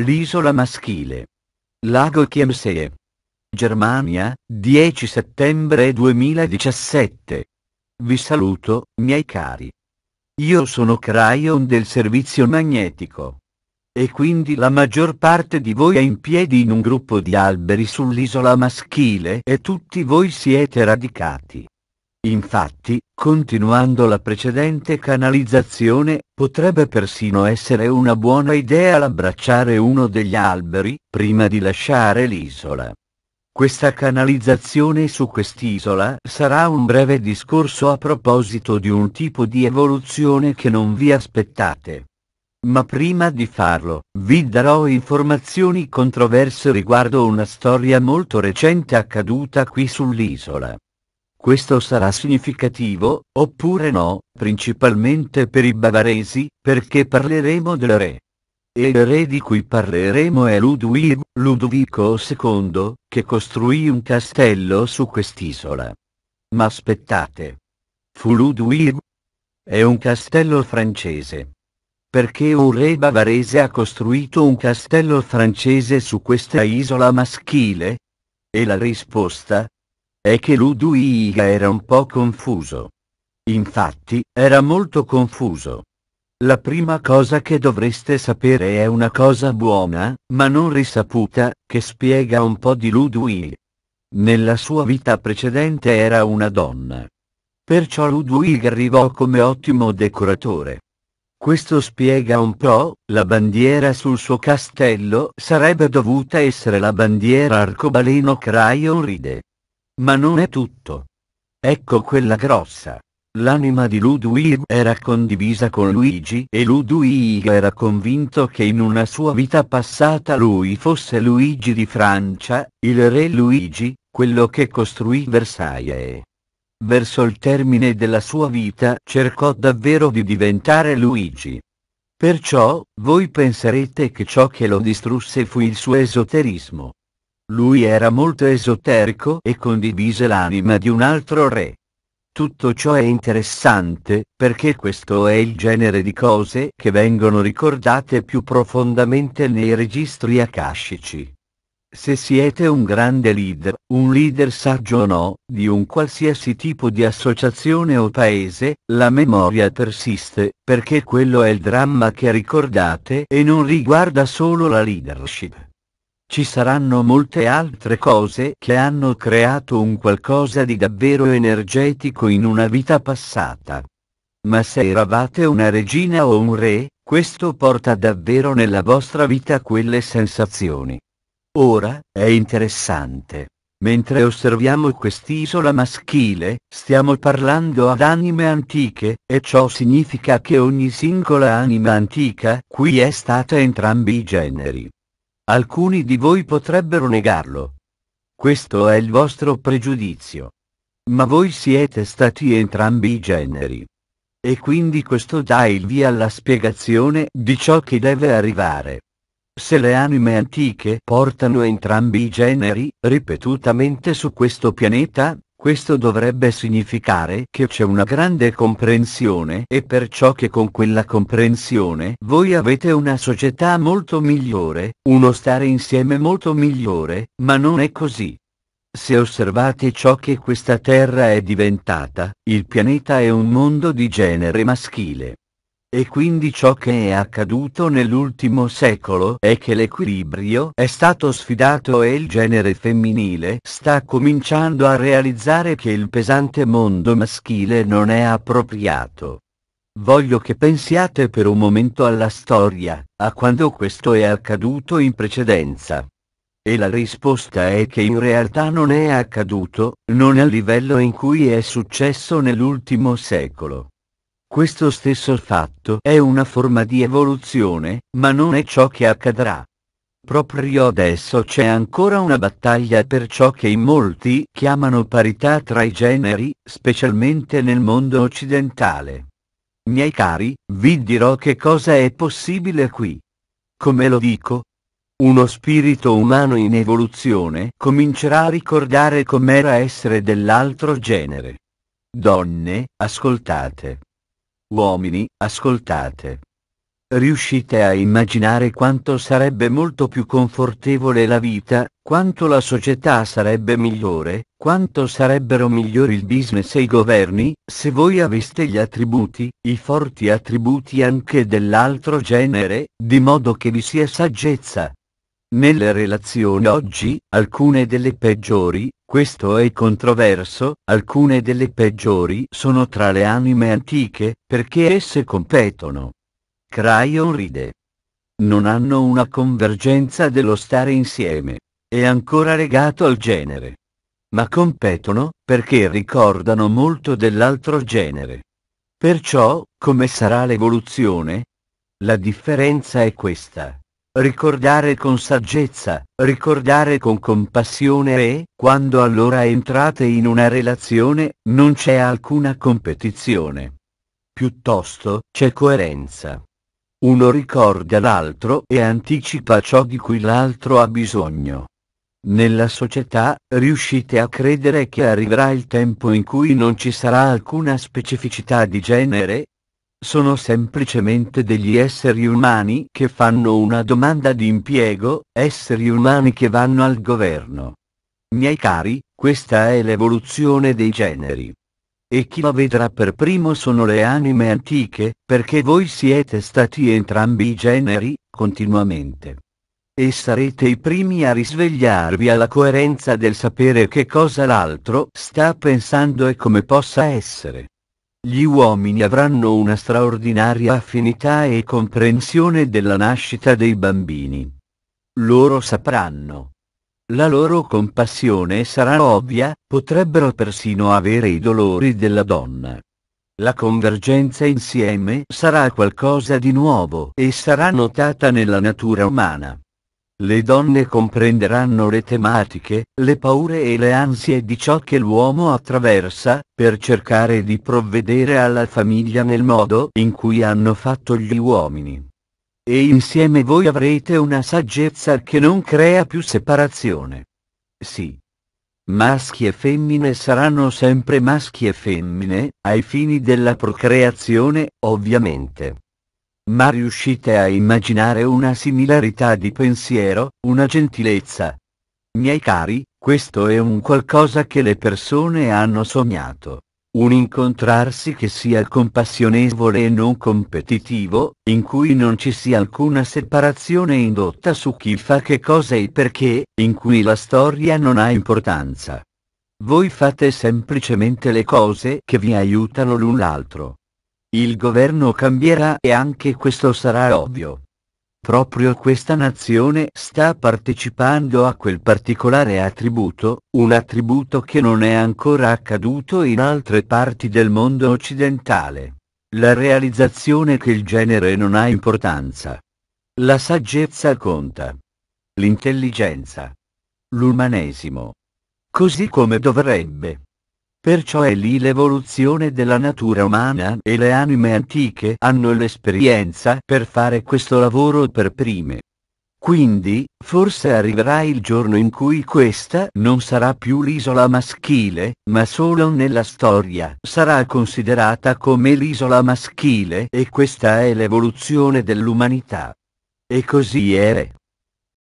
L'isola maschile. Lago Chiemsee. Germania, 10 settembre 2017. Vi saluto, miei cari. Io sono Cryon del servizio magnetico. E quindi la maggior parte di voi è in piedi in un gruppo di alberi sull'isola maschile e tutti voi siete radicati. Infatti, continuando la precedente canalizzazione, potrebbe persino essere una buona idea l'abbracciare uno degli alberi, prima di lasciare l'isola. Questa canalizzazione su quest'isola sarà un breve discorso a proposito di un tipo di evoluzione che non vi aspettate. Ma prima di farlo, vi darò informazioni controverse riguardo una storia molto recente accaduta qui sull'isola. Questo sarà significativo, oppure no, principalmente per i bavaresi, perché parleremo del re. E il re di cui parleremo è Ludwig, Ludovico II, che costruì un castello su quest'isola. Ma aspettate. Fu Ludwig? È un castello francese. Perché un re bavarese ha costruito un castello francese su questa isola maschile? E la risposta è che Luduiga era un po' confuso. Infatti, era molto confuso. La prima cosa che dovreste sapere è una cosa buona, ma non risaputa, che spiega un po' di Ludwig. Nella sua vita precedente era una donna. Perciò Ludwig arrivò come ottimo decoratore. Questo spiega un po', la bandiera sul suo castello sarebbe dovuta essere la bandiera arcobaleno Cryon ride. Ma non è tutto. Ecco quella grossa. L'anima di Ludwig era condivisa con Luigi e Ludwig era convinto che in una sua vita passata lui fosse Luigi di Francia, il re Luigi, quello che costruì Versailles. Verso il termine della sua vita cercò davvero di diventare Luigi. Perciò, voi penserete che ciò che lo distrusse fu il suo esoterismo. Lui era molto esoterico e condivise l'anima di un altro re. Tutto ciò è interessante, perché questo è il genere di cose che vengono ricordate più profondamente nei registri akashici. Se siete un grande leader, un leader saggio o no, di un qualsiasi tipo di associazione o paese, la memoria persiste, perché quello è il dramma che ricordate e non riguarda solo la leadership. Ci saranno molte altre cose che hanno creato un qualcosa di davvero energetico in una vita passata. Ma se eravate una regina o un re, questo porta davvero nella vostra vita quelle sensazioni. Ora, è interessante. Mentre osserviamo quest'isola maschile, stiamo parlando ad anime antiche, e ciò significa che ogni singola anima antica qui è stata entrambi i generi. Alcuni di voi potrebbero negarlo. Questo è il vostro pregiudizio. Ma voi siete stati entrambi i generi. E quindi questo dà il via alla spiegazione di ciò che deve arrivare. Se le anime antiche portano entrambi i generi, ripetutamente su questo pianeta, questo dovrebbe significare che c'è una grande comprensione e perciò che con quella comprensione voi avete una società molto migliore, uno stare insieme molto migliore, ma non è così. Se osservate ciò che questa Terra è diventata, il pianeta è un mondo di genere maschile. E quindi ciò che è accaduto nell'ultimo secolo è che l'equilibrio è stato sfidato e il genere femminile sta cominciando a realizzare che il pesante mondo maschile non è appropriato. Voglio che pensiate per un momento alla storia, a quando questo è accaduto in precedenza. E la risposta è che in realtà non è accaduto, non al livello in cui è successo nell'ultimo secolo. Questo stesso fatto è una forma di evoluzione, ma non è ciò che accadrà. Proprio adesso c'è ancora una battaglia per ciò che in molti chiamano parità tra i generi, specialmente nel mondo occidentale. Miei cari, vi dirò che cosa è possibile qui. Come lo dico? Uno spirito umano in evoluzione comincerà a ricordare com'era essere dell'altro genere. Donne, ascoltate. Uomini, ascoltate. Riuscite a immaginare quanto sarebbe molto più confortevole la vita, quanto la società sarebbe migliore, quanto sarebbero migliori il business e i governi, se voi aveste gli attributi, i forti attributi anche dell'altro genere, di modo che vi sia saggezza, nelle relazioni oggi, alcune delle peggiori, questo è controverso, alcune delle peggiori sono tra le anime antiche, perché esse competono. Cryon ride. Non hanno una convergenza dello stare insieme. È ancora legato al genere. Ma competono, perché ricordano molto dell'altro genere. Perciò, come sarà l'evoluzione? La differenza è questa ricordare con saggezza, ricordare con compassione e, quando allora entrate in una relazione, non c'è alcuna competizione. Piuttosto, c'è coerenza. Uno ricorda l'altro e anticipa ciò di cui l'altro ha bisogno. Nella società, riuscite a credere che arriverà il tempo in cui non ci sarà alcuna specificità di genere, sono semplicemente degli esseri umani che fanno una domanda di impiego, esseri umani che vanno al governo. Miei cari, questa è l'evoluzione dei generi. E chi la vedrà per primo sono le anime antiche, perché voi siete stati entrambi i generi, continuamente. E sarete i primi a risvegliarvi alla coerenza del sapere che cosa l'altro sta pensando e come possa essere. Gli uomini avranno una straordinaria affinità e comprensione della nascita dei bambini. Loro sapranno. La loro compassione sarà ovvia, potrebbero persino avere i dolori della donna. La convergenza insieme sarà qualcosa di nuovo e sarà notata nella natura umana. Le donne comprenderanno le tematiche, le paure e le ansie di ciò che l'uomo attraversa, per cercare di provvedere alla famiglia nel modo in cui hanno fatto gli uomini. E insieme voi avrete una saggezza che non crea più separazione. Sì. Maschi e femmine saranno sempre maschi e femmine, ai fini della procreazione, ovviamente. Ma riuscite a immaginare una similarità di pensiero, una gentilezza? Miei cari, questo è un qualcosa che le persone hanno sognato. Un incontrarsi che sia compassionevole e non competitivo, in cui non ci sia alcuna separazione indotta su chi fa che cosa e perché, in cui la storia non ha importanza. Voi fate semplicemente le cose che vi aiutano l'un l'altro. Il governo cambierà e anche questo sarà ovvio. Proprio questa nazione sta partecipando a quel particolare attributo, un attributo che non è ancora accaduto in altre parti del mondo occidentale. La realizzazione che il genere non ha importanza. La saggezza conta. L'intelligenza. L'umanesimo. Così come dovrebbe. Perciò è lì l'evoluzione della natura umana e le anime antiche hanno l'esperienza per fare questo lavoro per prime. Quindi, forse arriverà il giorno in cui questa non sarà più l'isola maschile, ma solo nella storia sarà considerata come l'isola maschile e questa è l'evoluzione dell'umanità. E così è.